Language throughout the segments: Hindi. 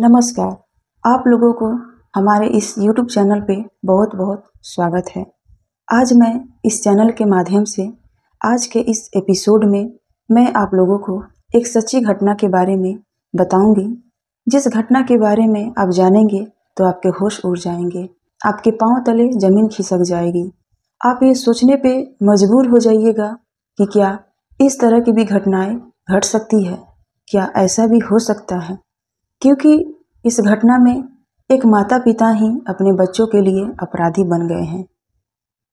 नमस्कार आप लोगों को हमारे इस यूट्यूब चैनल पे बहुत बहुत स्वागत है आज मैं इस चैनल के माध्यम से आज के इस एपिसोड में मैं आप लोगों को एक सच्ची घटना के बारे में बताऊंगी जिस घटना के बारे में आप जानेंगे तो आपके होश उड़ जाएंगे आपके पाँव तले ज़मीन खिसक जाएगी आप ये सोचने पे मजबूर हो जाइएगा कि क्या इस तरह की भी घटनाएं घट सकती है क्या ऐसा भी हो सकता है क्योंकि इस घटना में एक माता पिता ही अपने बच्चों के लिए अपराधी बन गए हैं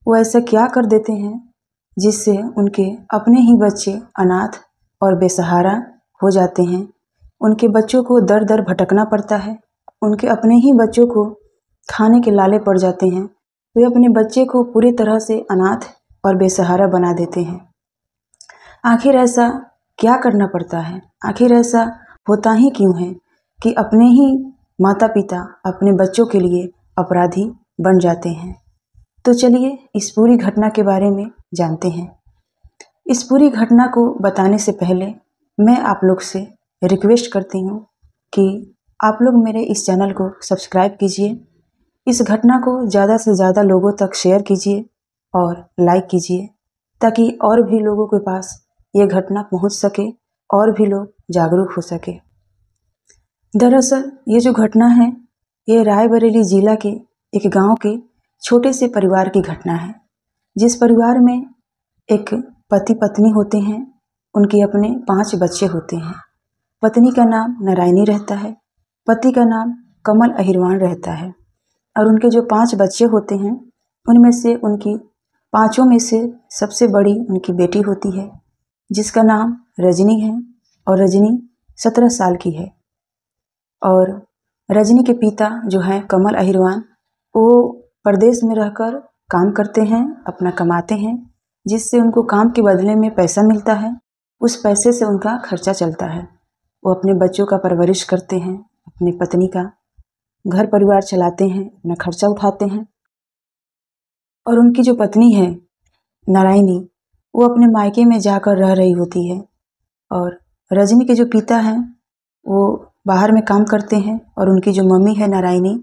वो ऐसा क्या कर देते हैं जिससे उनके अपने ही बच्चे अनाथ और बेसहारा हो जाते हैं उनके बच्चों को दर दर भटकना पड़ता है उनके अपने ही बच्चों को खाने के लाले पड़ जाते हैं वे अपने बच्चे को पूरी तरह से अनाथ और बेसहारा बना देते हैं आखिर ऐसा क्या करना पड़ता है आखिर ऐसा होता ही क्यों है कि अपने ही माता पिता अपने बच्चों के लिए अपराधी बन जाते हैं तो चलिए इस पूरी घटना के बारे में जानते हैं इस पूरी घटना को बताने से पहले मैं आप लोग से रिक्वेस्ट करती हूँ कि आप लोग मेरे इस चैनल को सब्सक्राइब कीजिए इस घटना को ज़्यादा से ज़्यादा लोगों तक शेयर कीजिए और लाइक कीजिए ताकि और भी लोगों के पास ये घटना पहुँच सके और भी लोग जागरूक हो सके दरअसल ये जो घटना है ये रायबरेली जिला के एक गांव के छोटे से परिवार की घटना है जिस परिवार में एक पति पत्नी होते हैं उनके अपने पांच बच्चे होते हैं पत्नी का नाम नारायणी रहता है पति का नाम कमल अहिरवान रहता है और उनके जो पांच बच्चे होते हैं उनमें से उनकी पांचों में से सबसे बड़ी उनकी बेटी होती है जिसका नाम रजनी है और रजनी सत्रह साल की है और रजनी के पिता जो हैं कमल अहिरवान वो परदेश में रहकर काम करते हैं अपना कमाते हैं जिससे उनको काम के बदले में पैसा मिलता है उस पैसे से उनका खर्चा चलता है वो अपने बच्चों का परवरिश करते हैं अपनी पत्नी का घर परिवार चलाते हैं अपना खर्चा उठाते हैं और उनकी जो पत्नी है नारायणी वो अपने मायके में जाकर रह रही होती है और रजनी के जो पिता हैं वो बाहर में काम करते हैं और उनकी जो मम्मी है नारायणी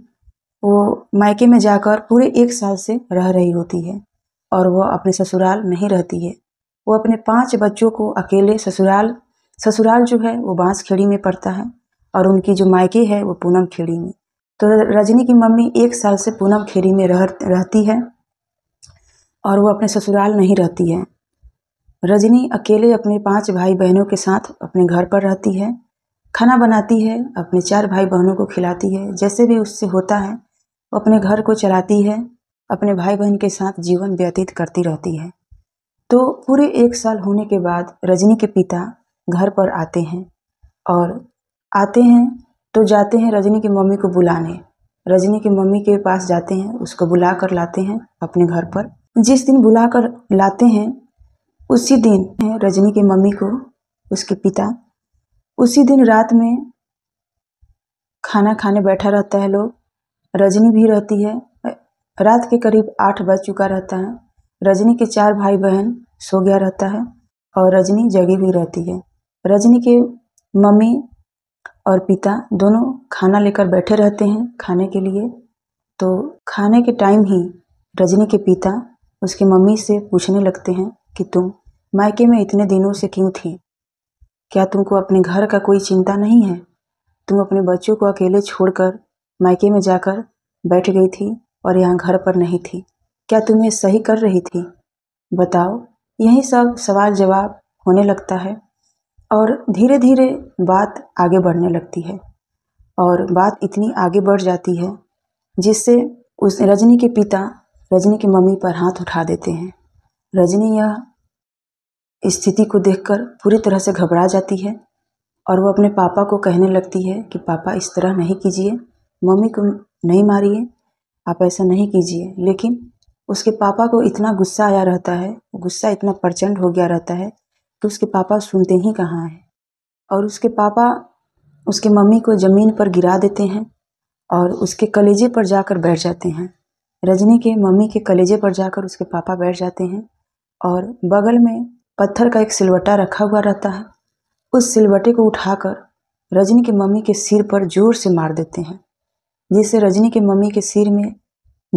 वो मायके में जाकर पूरे एक साल से रह रही होती है और वह अपने ससुराल नहीं रहती है वो अपने पांच बच्चों को अकेले ससुराल ससुराल जो है वो खेड़ी में पड़ता है और उनकी जो मायके है वो पूनम खेड़ी में तो रजनी की मम्मी एक साल से पूनम खेड़ी में रह रहती है और वो अपने ससुराल नहीं रहती है रजनी अकेले अपने पांच भाई बहनों के साथ अपने घर पर रहती है खाना बनाती है अपने चार भाई बहनों को खिलाती है जैसे भी उससे होता है वो अपने घर को चलाती है अपने भाई बहन के साथ जीवन व्यतीत करती रहती है तो पूरे एक साल होने के बाद रजनी के पिता घर पर आते हैं और आते हैं तो जाते हैं रजनी की मम्मी को बुलाने रजनी की मम्मी के पास जाते हैं उसको बुला कर लाते हैं अपने घर पर जिस दिन बुला कर लाते हैं उसी दिन रजनी की मम्मी को उसके पिता उसी दिन रात में खाना खाने बैठा रहता है लोग रजनी भी रहती है रात के करीब आठ बज चुका रहता है रजनी के चार भाई बहन सो गया रहता है और रजनी जगी भी रहती है रजनी के मम्मी और पिता दोनों खाना लेकर बैठे रहते हैं खाने के लिए तो खाने के टाइम ही रजनी के पिता उसके मम्मी से पूछने लगते हैं कि तुम मायके में इतने दिनों से क्यों थी क्या तुमको अपने घर का कोई चिंता नहीं है तुम अपने बच्चों को अकेले छोड़कर मायके में जाकर बैठ गई थी और यहाँ घर पर नहीं थी क्या तुम ये सही कर रही थी बताओ यही सब सवाल जवाब होने लगता है और धीरे धीरे बात आगे बढ़ने लगती है और बात इतनी आगे बढ़ जाती है जिससे उस रजनी के पिता रजनी की मम्मी पर हाथ उठा देते हैं रजनी यह स्थिति को देखकर पूरी तरह से घबरा जाती है और वो अपने पापा को कहने लगती है कि पापा इस तरह नहीं कीजिए मम्मी को नहीं मारिए आप ऐसा नहीं कीजिए लेकिन उसके पापा को इतना गुस्सा आया रहता है गुस्सा इतना प्रचंड हो गया रहता है कि उसके पापा सुनते ही कहाँ हैं और उसके पापा उसके मम्मी को ज़मीन पर गिरा देते हैं और उसके कलेजे पर जाकर बैठ जाते हैं रजनी के मम्मी के कलेजे पर जाकर उसके पापा बैठ जाते हैं और बगल में पत्थर का एक सिलवटा रखा हुआ रहता है उस सिलवटे को उठाकर रजनी की मम्मी के सिर पर जोर से मार देते हैं जिससे रजनी की मम्मी के सिर में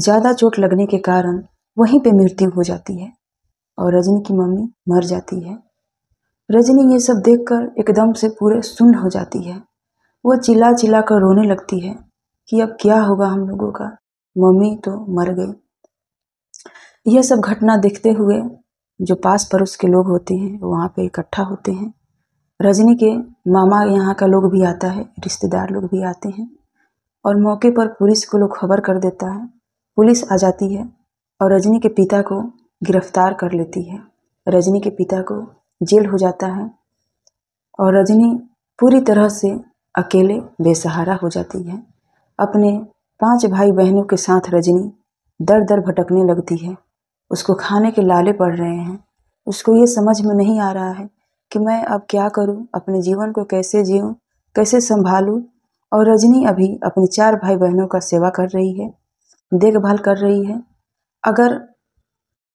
ज़्यादा चोट लगने के कारण वहीं पे मृत्यु हो जाती है और रजनी की मम्मी मर जाती है रजनी ये सब देखकर एकदम से पूरे सुन्न हो जाती है वो चिल्ला चिल्ला कर रोने लगती है कि अब क्या होगा हम लोगों का मम्मी तो मर गई यह सब घटना देखते हुए जो पास पड़ोस के लोग होते हैं वहाँ पे इकट्ठा होते हैं रजनी के मामा यहाँ का लोग भी आता है रिश्तेदार लोग भी आते हैं और मौके पर पुलिस को लोग खबर कर देता है पुलिस आ जाती है और रजनी के पिता को गिरफ्तार कर लेती है रजनी के पिता को जेल हो जाता है और रजनी पूरी तरह से अकेले बेसहारा हो जाती है अपने पांच भाई बहनों के साथ रजनी दर दर भटकने लगती है उसको खाने के लाले पड़ रहे हैं उसको ये समझ में नहीं आ रहा है कि मैं अब क्या करूं अपने जीवन को कैसे जीऊं कैसे संभालूं और रजनी अभी अपने चार भाई बहनों का सेवा कर रही है देखभाल कर रही है अगर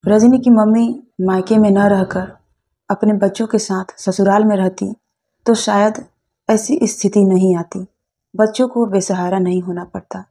रजनी की मम्मी मायके में न रहकर अपने बच्चों के साथ ससुराल में रहती तो शायद ऐसी स्थिति नहीं आती बच्चों को बेसहारा नहीं होना पड़ता